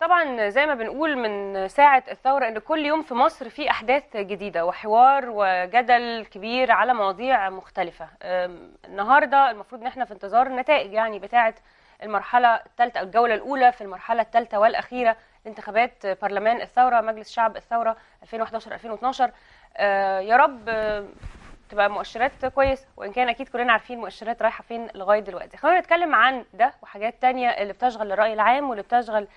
طبعا زي ما بنقول من ساعة الثورة أن كل يوم في مصر في أحداث جديدة وحوار وجدل كبير على مواضيع مختلفة النهاردة المفروض أن احنا في انتظار النتائج يعني بتاعة المرحلة الثالثة أو الجولة الأولى في المرحلة الثالثة والأخيرة لانتخابات برلمان الثورة مجلس شعب الثورة 2011-2012 أه، يا رب تبقى مؤشرات كويسه وان كان اكيد كلنا عارفين مؤشرات رايحه فين لغايه دلوقتي خلينا نتكلم عن ده وحاجات تانية اللي بتشغل الراي العام واللي بتشغل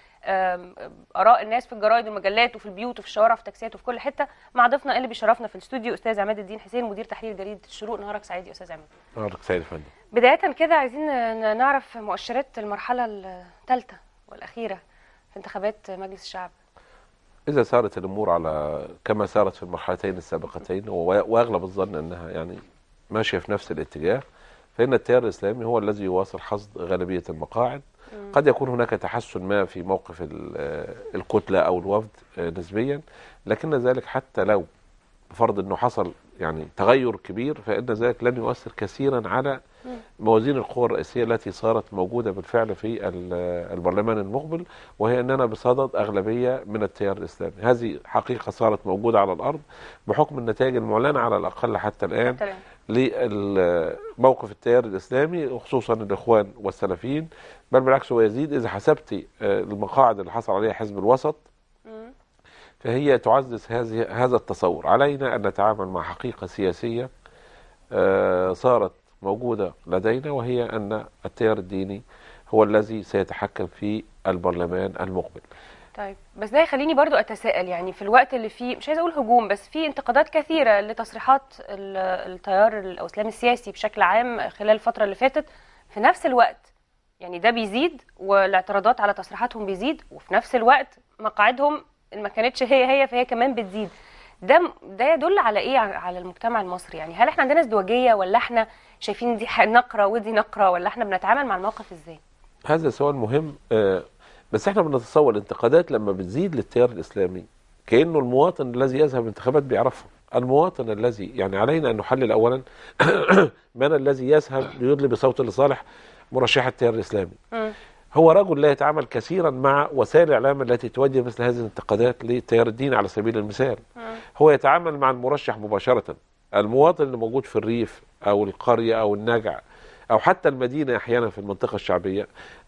اراء الناس في الجرايد والمجلات وفي البيوت وفي الشوارع وفي تاكسيات وفي كل حته مع ضيفنا اللي بيشرفنا في الاستوديو استاذ عماد الدين حسين مدير تحرير جريده الشروق نهارك سعيد يا استاذ عماد نهارك سعيد يا فندم بدايه كده عايزين نعرف مؤشرات المرحله الثالثه والاخيره في انتخابات مجلس الشعب إذا سارت الأمور على كما سارت في المرحلتين السابقتين وأغلب الظن أنها يعني ماشية في نفس الاتجاه فإن التيار الإسلامي هو الذي يواصل حصد غالبية المقاعد قد يكون هناك تحسن ما في موقف الكتلة أو الوفد آه، نسبيا لكن ذلك حتى لو بفرض أنه حصل يعني تغير كبير فإن ذلك لن يؤثر كثيرا على موازين القوى الرئيسية التي صارت موجودة بالفعل في البرلمان المقبل وهي أننا بصدد أغلبية من التيار الإسلامي هذه حقيقة صارت موجودة على الأرض بحكم النتائج المعلنة على الأقل حتى الآن لموقف التيار الإسلامي وخصوصا الإخوان والسلفيين بل بالعكس هو يزيد إذا حسبت آه، المقاعد اللي حصل عليها حزب الوسط فهي تعزز هذه هذا التصور علينا أن نتعامل مع حقيقة سياسية آه، صارت موجودة لدينا وهي أن التيار الديني هو الذي سيتحكم في البرلمان المقبل طيب بس ده يخليني برضو أتساءل يعني في الوقت اللي فيه مش عايز أقول هجوم بس في انتقادات كثيرة لتصريحات التيار أو الإسلام السياسي بشكل عام خلال الفترة اللي فاتت في نفس الوقت يعني ده بيزيد والاعتراضات على تصريحاتهم بيزيد وفي نفس الوقت مقاعدهم ما كانتش هي هي فهي كمان بتزيد ده ده يدل على ايه على المجتمع المصري يعني هل احنا عندنا ازدواجيه ولا احنا شايفين دي نقره ودي نقره ولا احنا بنتعامل مع الموقف ازاي هذا سؤال مهم آه، بس احنا بنتصور الانتقادات لما بتزيد للتيار الاسلامي كانه المواطن الذي يذهب الانتخابات بيعرفها المواطن الذي يعني علينا ان نحلل اولا من الذي يذهب ليضلي بصوت لصالح مرشح التيار الاسلامي هو رجل لا يتعامل كثيرا مع وسائل الإعلام التي توجه مثل هذه الانتقادات لتيار الدين على سبيل المثال آه. هو يتعامل مع المرشح مباشرة المواطن اللي موجود في الريف أو القرية أو النجع أو حتى المدينة أحيانا في المنطقة الشعبية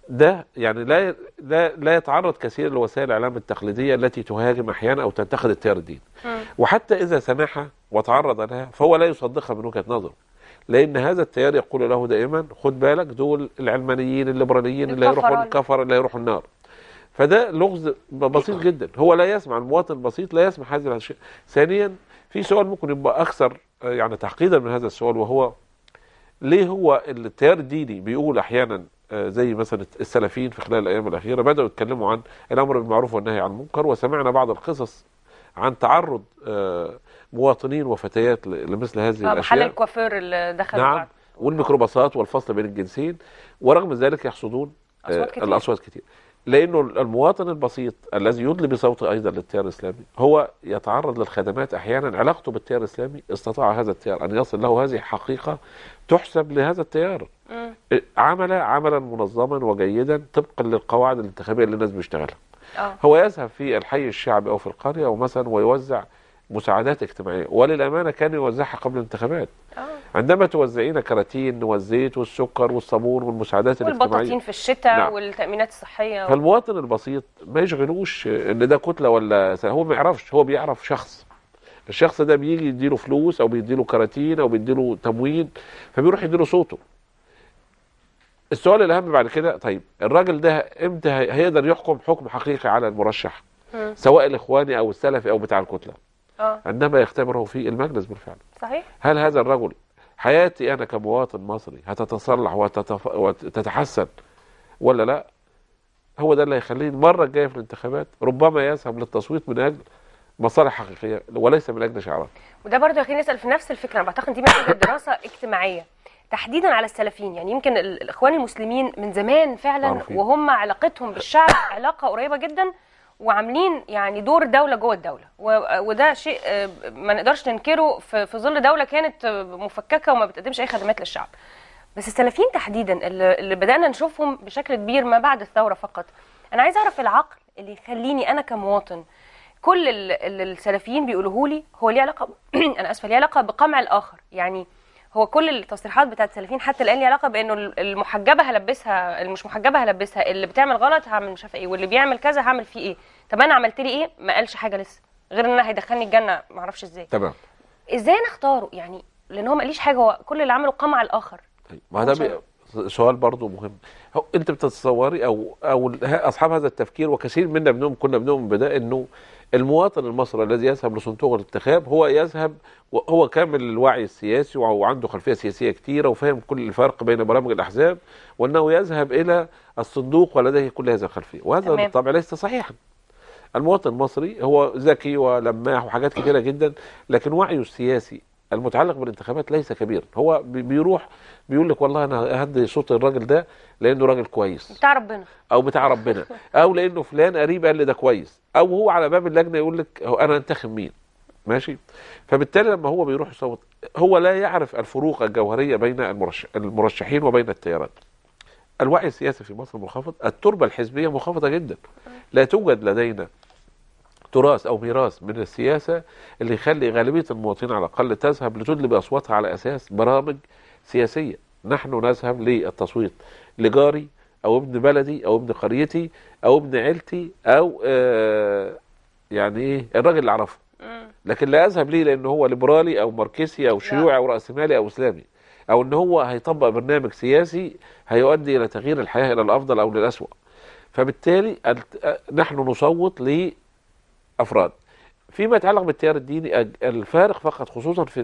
ده يعني لا لا لا يتعرض كثير لوسائل الاعلام التقليديه التي تهاجم احيانا او تنتقد التيار الدين. آه. وحتى اذا سمعها وتعرض لها فهو لا يصدقها من وجهه نظره. لأن هذا التيار يقول له دائما خد بالك دول العلمانيين الليبراليين اللي هيروحوا الكفر اللي هيروحوا النار فده لغز بسيط جدا هو لا يسمع المواطن البسيط لا يسمع هذا الشيء ثانيا في سؤال ممكن يبقى أكثر آه، يعني تعقيدا من هذا السؤال وهو ليه هو التيار الديني بيقول أحيانا آه، زي مثلا السلفيين في خلال الأيام الأخيرة بدأوا يتكلموا عن الأمر بالمعروف والنهي عن المنكر وسمعنا بعض القصص عن تعرض آه مواطنين وفتيات لمثل هذه الاشياء محل الكوافير اللي دخل نعم والميكروباصات والفصل بين الجنسين ورغم ذلك يحصدون آه، أصوات كتير. الاصوات كتير لانه المواطن البسيط الذي يدلي بصوته ايضا للتيار الاسلامي هو يتعرض للخدمات احيانا علاقته بالتيار الاسلامي استطاع هذا التيار ان يصل له هذه حقيقه تحسب لهذا التيار م. إيه، عمل عملا منظما وجيدا طبقا للقواعد الانتخابيه اللي الناس بيشتغلها آه. هو يذهب في الحي الشعبي او في القريه ومثلا ويوزع مساعدات اجتماعية وللأمانة كان يوزعها قبل الانتخابات أوه. عندما توزعين كراتين والزيت والسكر والصابون والمساعدات الاجتماعية والبطاطين في الشتاء نعم. والتأمينات الصحية و... فالمواطن البسيط ما يشغلوش ان ده كتلة ولا هو ما يعرفش هو بيعرف شخص الشخص ده بيجي يديله فلوس او بيديله كراتين او بيديله تموين فبيروح يديله صوته السؤال الاهم بعد كده طيب الراجل ده امتى هيقدر يحكم حكم حقيقي على المرشح سواء الاخواني او السلفي او بتاع الكتله آه. عندما يختبره في المجلس بالفعل صحيح هل هذا الرجل حياتي أنا كمواطن مصري هتتصلح وتتف... وتتحسن ولا لا هو ده اللي هيخليني المرة الجاية في الانتخابات ربما يذهب للتصويت من أجل مصالح حقيقية وليس من أجل شعارات وده برضه يخلينا نسأل في نفس الفكرة أنا بعتقد دي محتاجة دراسة اجتماعية تحديدا على السلفيين يعني يمكن الاخوان المسلمين من زمان فعلا معرفين. وهم علاقتهم بالشعب علاقه قريبه جدا وعاملين يعني دور دوله جوه الدوله وده شيء آه، ما نقدرش ننكره في ظل دوله كانت آه، مفككه وما بتقدمش اي خدمات للشعب بس السلفيين تحديدا اللي بدانا نشوفهم بشكل كبير ما بعد الثوره فقط انا عايز اعرف العقل اللي يخليني انا كمواطن كل اللي السلفيين بيقولوه لي هو ليه علاقه انا اسفه ليه علاقه بقمع الاخر يعني هو كل التصريحات بتاعت سلافين حتى الان ليها علاقه بانه المحجبه هلبسها المش محجبه هلبسها اللي بتعمل غلط هعمل مش عارف ايه واللي بيعمل كذا هعمل فيه ايه طب انا عملت لي ايه ما قالش حاجه لسه غير ان انا هيدخلني الجنه ما اعرفش ازاي تمام ازاي نختاره يعني لان هو ما قاليش حاجه هو كل اللي عمله قمع الاخر طيب ما ده سؤال برضه مهم هو انت بتتصوري او او اصحاب هذا التفكير وكثير منا بنؤمن كنا بنؤمن بدا انه المواطن المصري الذي يذهب لصندوق الانتخاب هو يذهب وهو كامل الوعي السياسي وعنده خلفيه سياسيه كثيره وفاهم كل الفرق بين برامج الاحزاب وانه يذهب الى الصندوق ولديه كل هذه الخلفيه وهذا بالطبع ليس صحيحا المواطن المصري هو ذكي ولماح وحاجات كثيره جدا لكن وعيه السياسي المتعلق بالانتخابات ليس كبيرا هو بيروح بيقول لك والله انا اهدي صوت الراجل ده لانه راجل كويس بتاع ربنا او بتاع ربنا او لانه فلان قريب قال لي ده كويس او هو على باب اللجنه يقول لك انا انتخب مين ماشي فبالتالي لما هو بيروح يصوت هو لا يعرف الفروق الجوهريه بين المرشحين وبين التيارات الوعي السياسي في مصر منخفض التربه الحزبيه منخفضه جدا لا توجد لدينا تراث أو ميراث من السياسة اللي يخلي غالبية المواطنين على الأقل تذهب لتدلي أصواتها على أساس برامج سياسية نحن نذهب للتصويت لجاري أو ابن بلدي أو ابن قريتي أو ابن عيلتي أو آه يعني إيه الراجل اللي أعرفه لكن لا أذهب ليه لأن هو ليبرالي أو ماركسي أو شيوعي أو رأسمالي أو إسلامي أو إن هو هيطبق برنامج سياسي هيؤدي إلى تغيير الحياة إلى الأفضل أو للاسوء. فبالتالي آه، نحن نصوت افراد فيما يتعلق بالتيار الديني الفارق فقط خصوصا في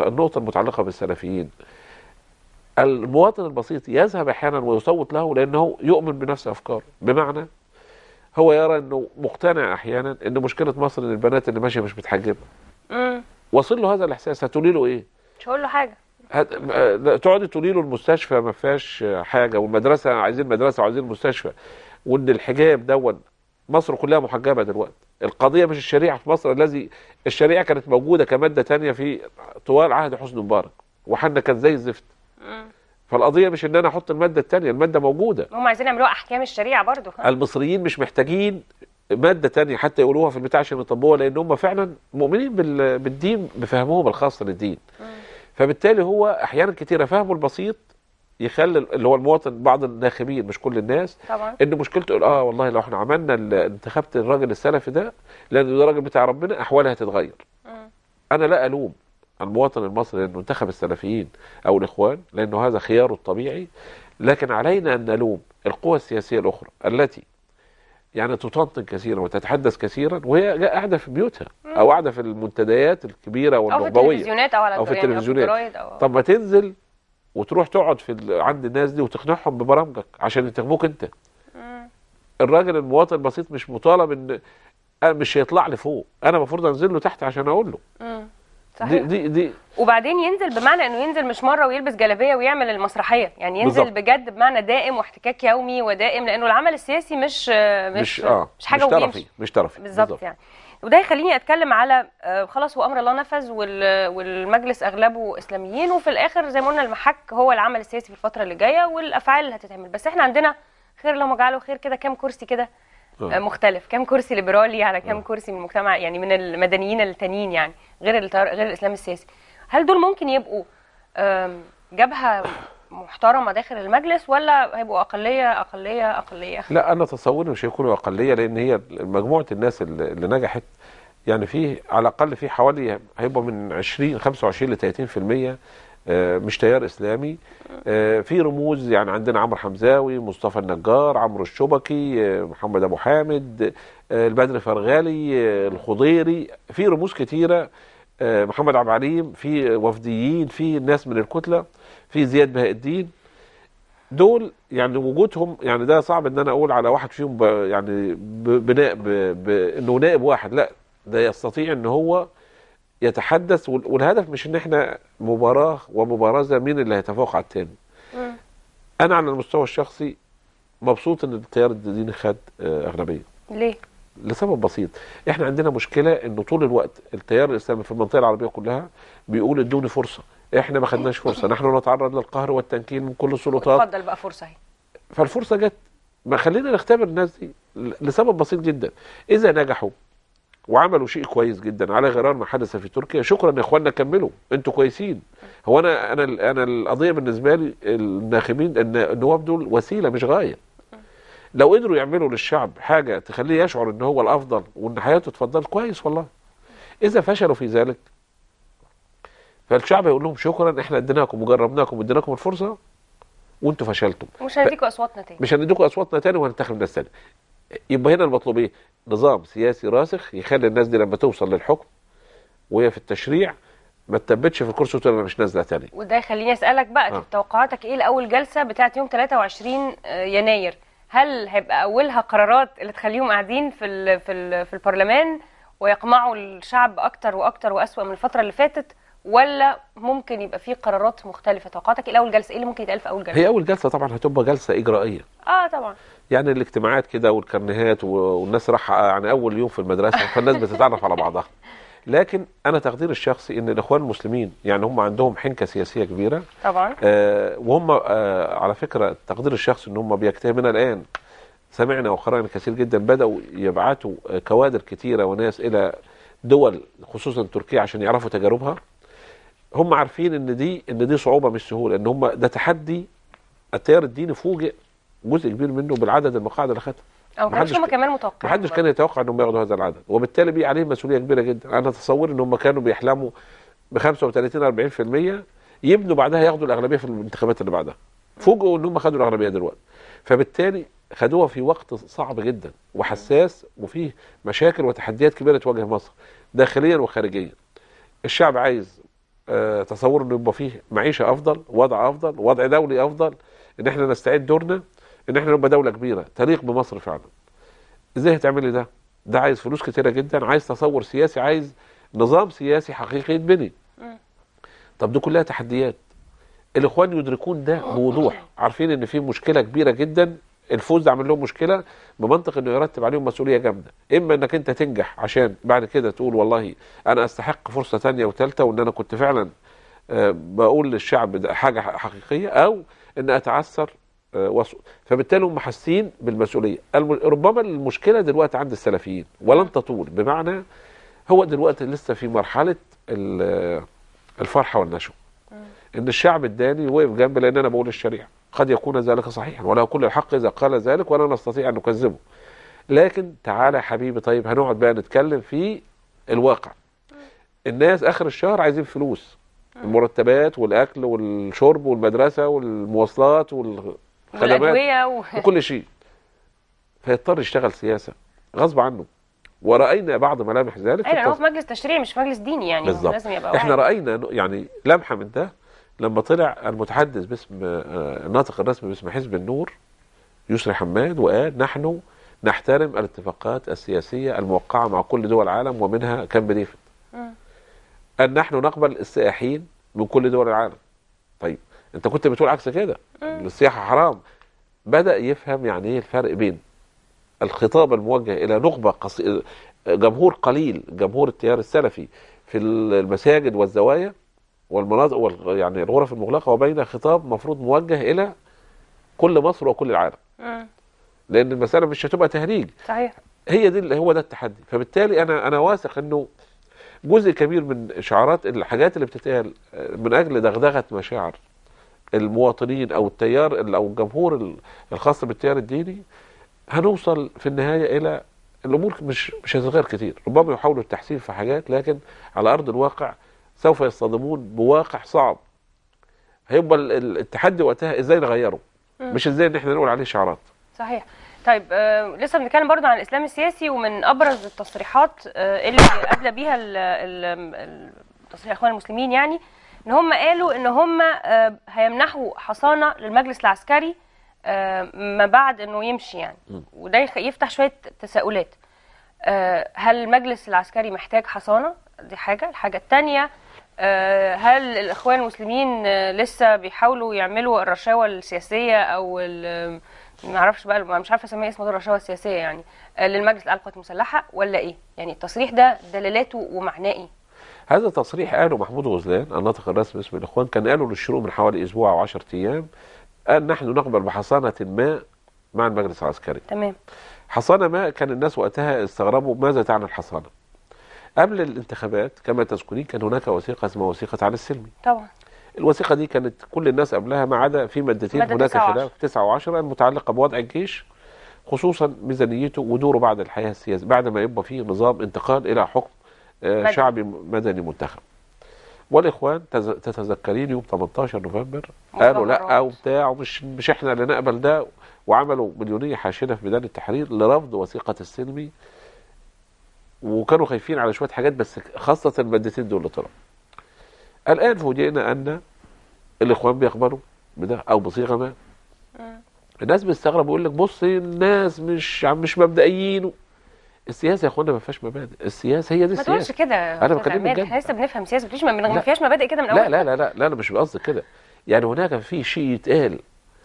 النقطه المتعلقه بالسلفيين المواطن البسيط يذهب احيانا ويصوت له لانه يؤمن بنفس افكاره بمعنى هو يرى انه مقتنع احيانا ان مشكله مصر ان البنات اللي ماشيه مش متحجبه وصل له هذا الاحساس هتقولي له ايه مش هقول له حاجه آه، تقعدي تقولي له المستشفى ما فيهاش حاجه والمدرسه عايزين مدرسه وعايزين مستشفى وان الحجاب دون مصر كلها محجبة دلوقتي القضية مش الشريعة في مصر الذي الشريعة كانت موجودة كمادة تانية في طوال عهد حسني مبارك وحنا كان زي الزفت فالقضية مش ان انا احط المادة التانية المادة موجودة هم عايزين يعملوها احكام الشريعة برضه المصريين مش محتاجين مادة تانية حتى يقولوها في البتاع عشان يطبقوها لان هم فعلا مؤمنين بالدين بفهمهم الخاص للدين فبالتالي هو احيانا كثيره فهمه البسيط يخلي اللي هو المواطن بعض الناخبين مش كل الناس طبعا ان مشكلته يقول اه والله لو احنا عملنا انتخبت الراجل السلفي ده لان ده راجل بتاع ربنا احوالها هتتغير. انا لا الوم المواطن المصري انه انتخب السلفيين او الاخوان لانه هذا خياره الطبيعي لكن علينا ان نلوم القوى السياسيه الاخرى التي يعني تطنطن كثيرا وتتحدث كثيرا وهي قاعده في بيوتها او قاعده في المنتديات الكبيره والنخبويه او في التلفزيونات او على أو في يعني التلفزيونات. أو طب ما تنزل وتروح تقعد في عند الناس دي وتقنعهم ببرامجك عشان يتهموك انت الراجل المواطن البسيط مش مطالب ان مش هيطلع لي فوق انا المفروض انزل له تحت عشان اقول له صحيح. دي دي دي وبعدين ينزل بمعنى انه ينزل مش مره ويلبس جلابيه ويعمل المسرحيه يعني ينزل بالزبط. بجد بمعنى دائم واحتكاك يومي ودائم لانه العمل السياسي مش مش مش, آه. مش حاجه مش طرفي مش طرفي بالظبط يعني وده يخليني اتكلم على آه، خلاص هو امر الله نفذ والمجلس اغلبه اسلاميين وفي الاخر زي ما قلنا المحك هو العمل السياسي في الفتره اللي جايه والافعال اللي هتتعمل بس احنا عندنا خير لما جعله خير كده كام كرسي كده آه، آه. مختلف كام كرسي ليبرالي على كام كرسي من المجتمع يعني من المدنيين التانيين يعني غير غير الاسلام السياسي هل دول ممكن يبقوا جبهه محترمه داخل المجلس ولا هيبقوا اقليه اقليه اقليه؟ لا انا تصوري مش هيكونوا اقليه لان هي مجموعه الناس اللي نجحت يعني في على الاقل في حوالي هيبقى من 20 25 ل 30% آه، مش تيار اسلامي آه، في رموز يعني عندنا عمرو حمزاوي مصطفى النجار عمرو الشبكي آه، محمد ابو حامد البدر فرغالي الخضيري في رموز كثيره آه، محمد عبد العليم في وفديين في ناس من الكتله في زياد بهاء الدين دول يعني وجودهم يعني ده صعب ان انا اقول على واحد فيهم يعني بناء انه نائب واحد لا ده يستطيع ان هو يتحدث والهدف مش ان احنا مباراه ومبارزه مين اللي هيتفوق على التاني انا على المستوى الشخصي مبسوط ان التيار الديني خد آه، اغلبيه ليه لسبب بسيط احنا عندنا مشكله انه طول الوقت التيار الاسلامي في المنطقه العربيه كلها بيقول ادوني فرصه احنا ما خدناش فرصه نحن نتعرض للقهر والتنكيل من كل السلطات اتفضل بقى فرصه اهي فالفرصه جت ما خلينا نختبر الناس دي لسبب بسيط جدا اذا نجحوا وعملوا شيء كويس جدا على غرار ما حدث في تركيا شكرا يا اخواننا كملوا انتوا كويسين هو انا انا انا القضيه بالنسبه لي الناخبين النواب دول وسيله مش غايه لو قدروا يعملوا للشعب حاجة تخليه يشعر ان هو الافضل وان حياته تفضل كويس والله اذا فشلوا في ذلك فالشعب يقول لهم شكرا احنا اديناكم وجربناكم واديناكم الفرصه وانتوا فشلتم مش هنديكوا اصواتنا تاني مش هنديكوا اصواتنا تاني وهننتخب ناس تاني يبقى هنا المطلوب ايه؟ نظام سياسي راسخ يخلي الناس دي لما توصل للحكم وهي في التشريع ما تثبتش في الكرسي وتقول انا مش نازله تاني وده يخليني اسالك بقى آه. توقعاتك ايه لاول جلسه بتاعت يوم 23 آه، يناير هل هيبقى اولها قرارات اللي تخليهم قاعدين في الـ في الـ في البرلمان ويقمعوا الشعب اكتر واكتر واسوا من الفتره اللي فاتت ولا ممكن يبقى في قرارات مختلفه توقعاتك ايه اول جلسه ايه اللي ممكن يتقال في اول جلسه هي اول جلسه طبعا هتبقى جلسه اجرائيه اه طبعا يعني الاجتماعات كده والكرنيهات والناس راح يعني اول يوم في المدرسه فالناس بتتعرف على بعضها لكن انا تقدير الشخصي ان الاخوان المسلمين يعني هم عندهم حنكه سياسيه كبيره طبعا آه وهم آه على فكره تقدير الشخصي ان هم بيجتهدون الان سمعنا وقرانا كثير جدا بداوا يبعتوا آه، كوادر كثيره وناس الى دول خصوصا تركيا عشان يعرفوا تجاربها هم عارفين ان دي ان دي صعوبه مش سهوله ان هم ده تحدي التيار الديني فوجئ جزء كبير منه بالعدد المقاعد اللي خدها او كانش هم كمان متوقعين محدش كان يتوقع انهم ياخدوا هذا العدد وبالتالي بي عليهم مسؤوليه كبيره جدا انا تصوري ان هم كانوا بيحلموا ب 35 40% يبنوا بعدها ياخدوا الاغلبيه في الانتخابات اللي بعدها فوجئوا ان هم خدوا الاغلبيه دلوقتي فبالتالي خدوها في وقت صعب جدا وحساس وفيه مشاكل وتحديات كبيره تواجه مصر داخليا وخارجيا الشعب عايز آه، تصور انه يبقى فيه معيشه افضل وضع افضل وضع دولي افضل ان احنا نستعيد دورنا ان احنا نبقى دوله كبيره تليق بمصر فعلا ازاي هتعملي ده ده عايز فلوس كتيره جدا عايز تصور سياسي عايز نظام سياسي حقيقي يتبني طب دي كلها تحديات الاخوان يدركون ده بوضوح عارفين ان في مشكله كبيره جدا الفوز ده عامل لهم مشكله بمنطق انه يرتب عليهم مسؤوليه جامده اما انك انت تنجح عشان بعد كده تقول والله انا استحق فرصه ثانيه وثالثه وان انا كنت فعلا آه، بقول للشعب ده حاجه حقيقيه او ان اتعثر آه، وصل فبالتالي هم حاسين بالمسؤوليه ربما المشكله دلوقتي عند السلفيين ولن تطول بمعنى هو دلوقتي لسه في مرحله الفرحه والنشوه ان الشعب الداني وقف جنبي لان انا بقول الشريعه قد يكون ذلك صحيحا ولا كل الحق اذا قال ذلك ولا نستطيع ان نكذبه لكن تعالى يا حبيبي طيب هنقعد بقى نتكلم في الواقع الناس اخر الشهر عايزين فلوس المرتبات والاكل والشرب والمدرسه والمواصلات وال... والادويه و... وكل شيء فيضطر يشتغل سياسه غصب عنه ورأينا بعض ملامح ذلك أيوة هو في مجلس تشريعي مش مجلس ديني يعني لازم يبقى واحد. احنا رأينا يعني لمحة من ده لما طلع المتحدث باسم آه، الناطق الرسمي باسم حزب النور يسري حماد وقال نحن نحترم الاتفاقات السياسية الموقعة مع كل دول العالم ومنها كامب ديفيد أن نحن نقبل السائحين من كل دول العالم طيب انت كنت بتقول عكس كده السياحه حرام بدا يفهم يعني ايه الفرق بين الخطاب الموجه الى نخبه قص... جمهور قليل جمهور التيار السلفي في المساجد والزوايا والمناطق وال... يعني الغرف المغلقه وبين خطاب مفروض موجه الى كل مصر وكل العالم لان المساله مش هتبقى تهريج صحيح هي دي هو ده التحدي فبالتالي انا انا واثق انه جزء كبير من شعارات الحاجات اللي بتتقال من اجل دغدغه مشاعر المواطنين او التيار او الجمهور الخاص بالتيار الديني هنوصل في النهايه الى الامور مش مش هتتغير كتير ربما يحاولوا التحسين في حاجات لكن على ارض الواقع سوف يصطدمون بواقع صعب هيبقى التحدي وقتها ازاي نغيره مش ازاي ان احنا نقول عليه شعارات صحيح طيب آه لسه بنتكلم برضه عن الاسلام السياسي ومن ابرز التصريحات آه اللي ادلى بيها تصريح اخوان المسلمين يعني ان هم قالوا ان هم آه، هيمنحوا حصانه للمجلس العسكري آه، ما بعد انه يمشي يعني وده يفتح شويه تساؤلات آه، هل المجلس العسكري محتاج حصانه دي حاجه الحاجه الثانيه هل الاخوان المسلمين لسه بيحاولوا يعملوا الرشاوه السياسيه او ما اعرفش بقى مش عارفه اسميها إيه اسمها الرشاوه السياسيه يعني للمجلس القوات المسلحه ولا ايه يعني التصريح ده دلالاته ومعناه ايه هذا تصريح قاله محمود غزلان الناطق الرسمي باسم الإخوان كان قاله للشروق من حوالي أسبوع أو 10 أيام قال نحن نقبل بحصانة ما مع المجلس العسكري تمام حصانة ما كان الناس وقتها استغربوا ماذا تعني الحصانة قبل الانتخابات كما تذكرين كان هناك وثيقة اسمها وثيقة علي السلمي طبعا الوثيقة دي كانت كل الناس قبلها ما عدا في مادتين هناك خلاف 9 و10 المتعلقة بوضع الجيش خصوصا ميزانيته ودوره بعد الحياة السياسية بعد ما يبقى فيه نظام انتقال إلى حكم آه، شعبي مدني منتخب والاخوان تتذكرين يوم 18 نوفمبر قالوا لا وبتاع ومش مش احنا اللي نقبل ده وعملوا مليونيه حاشده في ميدان التحرير لرفض وثيقه السلمي وكانوا خايفين على شويه حاجات بس خاصه المادتين دول اللي طلعوا الان فوجئنا ان الاخوان بيقبلوا بده او بصيغه ما الناس بتستغرب ويقول لك بص الناس مش مش مبدئيين السياسه يا اخوانا ما فيهاش مبادئ السياسه هي دي السياسه ما تقولش كده انا بكلمك احنا لسه بنفهم سياسه مفيش ما فيهاش مبادئ كده من اول لا لا لا لا, لا انا مش قصدي كده يعني هناك في شيء يتقال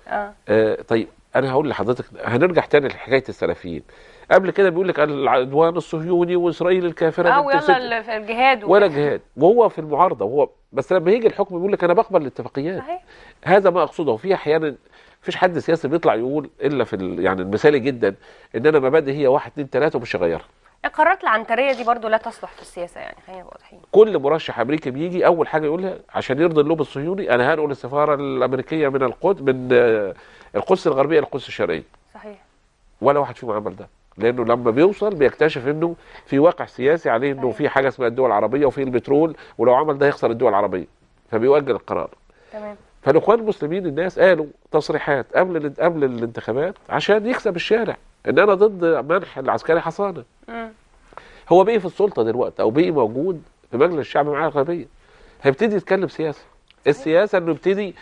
آه. آه طيب انا هقول لحضرتك هنرجع تاني لحكايه السلفيين قبل كده بيقول لك العدوان الصهيوني واسرائيل الكافره اه ويلا الجهاد ولا جهاد وهو في المعارضه وهو بس لما يجي الحكم بيقول لك انا بقبل الاتفاقيات صحيح. هذا ما اقصده في احيانا فيش حد سياسي بيطلع يقول الا في يعني المثالي جدا ان انا مبادئ هي واحد اثنين ثلاثه ومش هغيرها القرارات العنتريه دي برضو لا تصلح في السياسه يعني خلينا واضحين كل مرشح امريكي بيجي اول حاجه يقولها عشان يرضي اللوب الصهيوني انا هنقل السفاره الامريكيه من القدس من آه، القدس الغربيه للقدس الشرقيه صحيح ولا واحد فيهم عمل ده لانه لما بيوصل بيكتشف انه في واقع سياسي عليه انه في حاجه اسمها الدول العربيه وفي البترول ولو عمل ده هيخسر الدول العربيه فبيؤجل القرار تمام فالاخوان المسلمين الناس قالوا تصريحات قبل قبل الانتخابات عشان يكسب الشارع ان انا ضد منح العسكري حصانه هو بقي في السلطه دلوقتي او بقي موجود في مجلس الشعب معاه الغربيه هيبتدي يتكلم سياسه السياسه انه يبتدي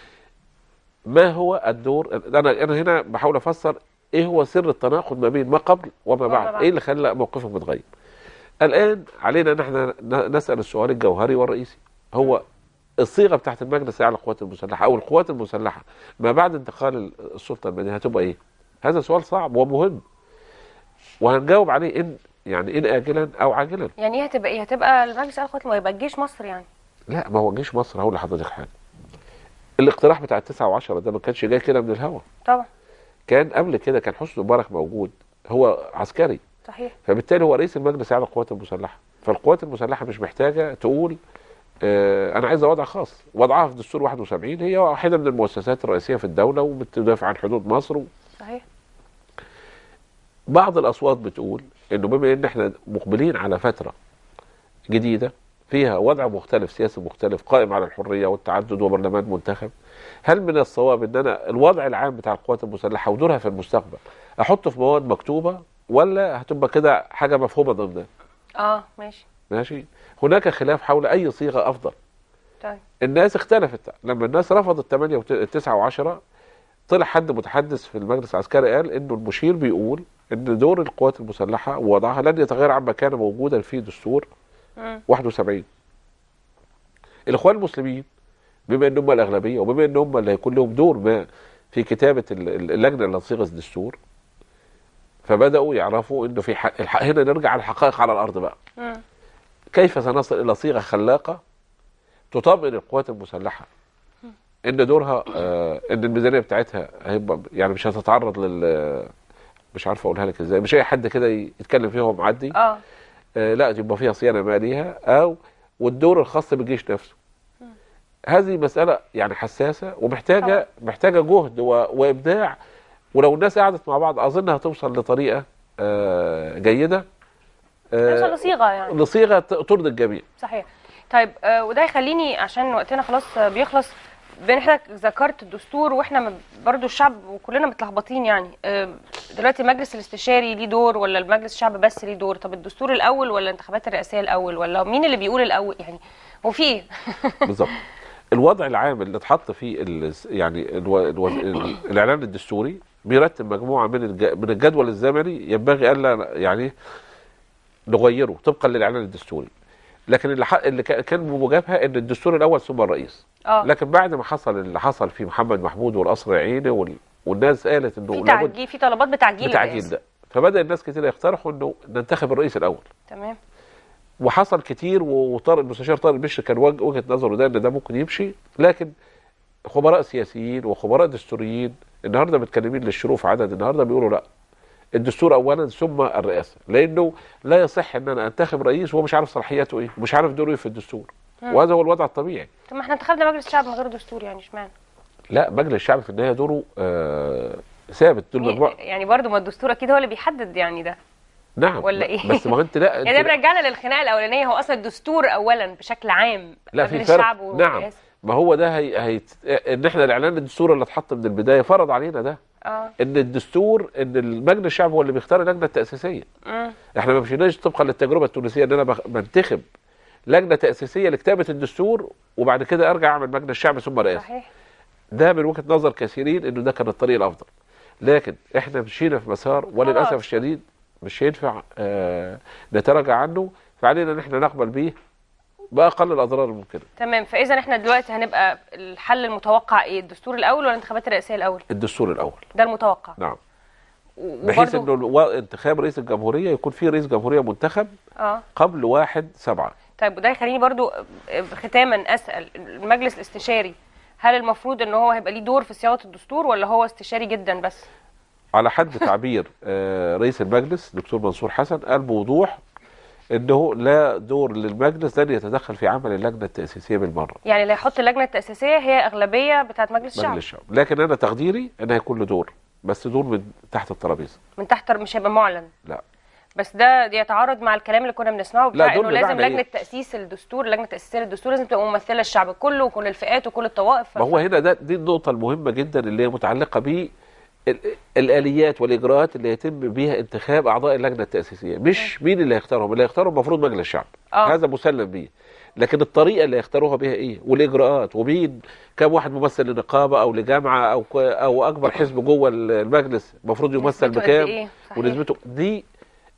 ما هو الدور انا انا هنا بحاول افسر ايه هو سر التناقض ما بين ما قبل وما بعد ايه اللي خلى موقفهم متغير الان علينا ان احنا نسال السؤال الجوهري والرئيسي هو الصيغه بتاعت المجلس الاعلى للقوات المسلحه او القوات المسلحه ما بعد انتقال السلطه المدنيه هتبقى ايه؟ هذا سؤال صعب ومهم وهنجاوب عليه ان يعني ان اجلا او عاجلا يعني ايه هتبقى ايه؟ هتبقى المجلس الاعلى للقوات ما يبقى الجيش مصر يعني لا ما هو جيش مصر هقول لحضرتك حاجه الاقتراح بتاع التسعة و10 ده ما كانش جاي كده من الهوا طبعا كان قبل كده كان حسني مبارك موجود هو عسكري صحيح فبالتالي هو رئيس المجلس الاعلى للقوات المسلحه فالقوات المسلحه مش محتاجه تقول آه، انا عايز وضع خاص وضعها في دستور 71 هي واحده من المؤسسات الرئيسيه في الدوله وبتدافع عن حدود مصر و... صحيح بعض الاصوات بتقول انه بما ان احنا مقبلين على فتره جديده فيها وضع مختلف سياسي مختلف قائم على الحريه والتعدد وبرلمان منتخب هل من الصواب ان انا الوضع العام بتاع القوات المسلحه ودورها في المستقبل احطه في مواد مكتوبه ولا هتبقى كده حاجه مفهومه ضمنها اه ماشي ماشي هناك خلاف حول أي صيغة أفضل طيب. الناس اختلفت لما الناس رفضت 8 و9 و10 طلع حد متحدث في المجلس العسكري قال انه المشير بيقول ان دور القوات المسلحه ووضعها لن يتغير عما كان موجودا في دستور م. 71 الاخوان المسلمين بما ان هم الاغلبيه وبما ان هم اللي هيكون لهم دور ما في كتابه اللجنه اللي هتصيغ الدستور فبداوا يعرفوا انه في حق الحق هنا نرجع الحقائق على الارض بقى م. كيف سنصل إلى صيغة خلاقة تطمئن القوات المسلحة إن دورها آه إن الميزانية بتاعتها هيبقى يعني مش هتتعرض لل مش عارف أقولها لك إزاي مش أي حد كده يتكلم فيها ومعدي آه. آه لا يبقى فيها صيانة مالية أو والدور الخاص بالجيش نفسه هذه مسألة يعني حساسة ومحتاجة محتاجة جهد و... وإبداع ولو الناس قعدت مع بعض أظن هتوصل لطريقة آه جيدة آه، لصيغه يعني لصيغه ترضي الجميع صحيح طيب آه، وده يخليني عشان وقتنا خلاص بيخلص بين حضرتك ذكرت الدستور واحنا برضو الشعب وكلنا متلخبطين يعني آه، دلوقتي المجلس الاستشاري ليه دور ولا المجلس الشعب بس ليه دور طب الدستور الاول ولا الانتخابات الرئاسيه الاول ولا مين اللي بيقول الاول يعني هو في ايه بالظبط الوضع العام اللي اتحط فيه ال يعني الو... الو... الاعلان الدستوري بيرتب مجموعه من الج... من الجدول الزمني ينبغي الا يعني نغيره طبقا للاعلان الدستوري لكن اللي, اللي كان بمجابها ان الدستور الاول ثم الرئيس آه. لكن بعد ما حصل اللي حصل في محمد محمود والقصر العيني وال... والناس قالت انه في تعجيل في طلبات بتعجيل بتعجيل ده فبدا الناس كتير يقترحوا انه ننتخب الرئيس الاول تمام وحصل كتير وطارق المستشار طارق بشر كان وجهه نظره ده ان ده ممكن يمشي لكن خبراء سياسيين وخبراء دستوريين النهارده متكلمين للشروف عدد النهارده بيقولوا لا الدستور اولا ثم الرئاسه لانه لا يصح ان انا انتخب رئيس وهو مش عارف صلاحياته ايه ومش عارف دوره ايه في الدستور مم. وهذا هو الوضع الطبيعي طب ما احنا انتخبنا مجلس الشعب من غير دستور يعني اشمعنى لا مجلس الشعب في النهايه دوره آه ثابت طول يعني ما يعني برضه ما الدستور اكيد هو اللي بيحدد يعني ده نعم ولا ايه بس ما انت لا إيه انت يعني ده بيرجعنا للخناقه الاولانيه هو اصلا الدستور اولا بشكل عام لا في فرق نعم ما هو ده هي, هي... ان احنا الاعلان الدستور اللي اتحط من البدايه فرض علينا ده اه ان الدستور ان المجلس الشعبي هو اللي بيختار اللجنه التاسيسيه مم. احنا ما مشيناش طبقا للتجربه التونسيه ان انا بنتخب لجنه تاسيسيه لكتابه الدستور وبعد كده ارجع اعمل مجلس الشعب ثم رئاسه صحيح ده من وجهه نظر كثيرين انه ده كان الطريق الافضل لكن احنا مشينا في مسار وللاسف الشديد مش هينفع آه نتراجع عنه فعلينا ان احنا نقبل بيه باقل الاضرار الممكنه تمام فاذا احنا دلوقتي هنبقى الحل المتوقع ايه الدستور الاول ولا الانتخابات الرئاسيه الاول الدستور الاول ده المتوقع نعم بحيث انه انتخاب رئيس الجمهوريه يكون في رئيس جمهوريه منتخب آه. قبل واحد سبعة طيب وده يخليني برضو آه، ختاما اسال المجلس الاستشاري هل المفروض ان هو هيبقى ليه دور في صياغه الدستور ولا هو استشاري جدا بس على حد تعبير آه، رئيس المجلس دكتور منصور حسن قال بوضوح انه لا دور للمجلس لن يتدخل في عمل اللجنه التاسيسيه بالمره. يعني اللي هيحط اللجنه التاسيسيه هي اغلبيه بتاعت مجلس الشعب. مجلس الشعب، لكن انا تقديري ان هيكون له دور، بس دور من تحت الترابيزه. من تحت مش هيبقى معلن. لا. بس ده يتعارض مع الكلام اللي كنا بنسمعه بتاع انه لازم لجنه إيه؟ تاسيس الدستور لجنه تاسيس الدستور لازم تبقى ممثله الشعب كله وكل الفئات وكل الطوائف ما هو هنا ده دي النقطه المهمه جدا اللي هي متعلقه بيه الاليات والاجراءات اللي يتم بيها انتخاب اعضاء اللجنه التاسيسيه مش مين اللي هيختارهم اللي هيختارهم المفروض مجلس الشعب أوه. هذا مسلم بيه لكن الطريقه اللي هيختاروها بيها ايه والاجراءات ومين كم واحد ممثل لنقابه او لجامعه او او اكبر حزب جوه المجلس المفروض يمثل بكام إيه؟ ونسبته دي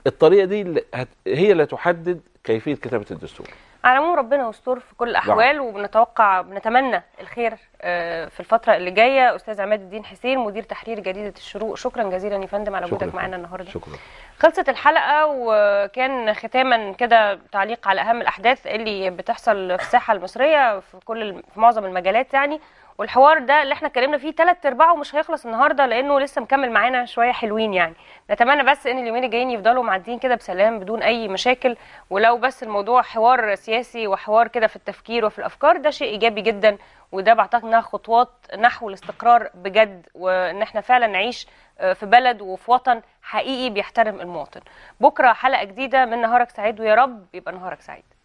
الطريقه دي هي اللي تحدد كيفيه كتابه الدستور على العموم ربنا يستر في كل الاحوال وبنتوقع بنتمنى الخير آه، في الفتره اللي جايه استاذ عماد الدين حسين مدير تحرير جريده الشروق شكرا جزيلا يا فندم على وجودك معانا النهارده شكرا خلصت الحلقه وكان ختاما كده تعليق على اهم الاحداث اللي بتحصل في الساحه المصريه في كل في معظم المجالات يعني والحوار ده اللي احنا اتكلمنا فيه ثلاث ارباعه مش هيخلص النهارده لانه لسه مكمل معانا شويه حلوين يعني نتمنى بس ان اليومين الجايين يفضلوا معديين كده بسلام بدون اي مشاكل ولو بس الموضوع حوار سياسي وحوار كده في التفكير وفي الافكار ده شيء ايجابي جدا وده بعتقد خطوات نحو الاستقرار بجد وان احنا فعلا نعيش آه، في بلد وفي وطن حقيقي بيحترم المواطن بكره حلقه جديده من نهارك سعيد ويا رب يبقى نهارك سعيد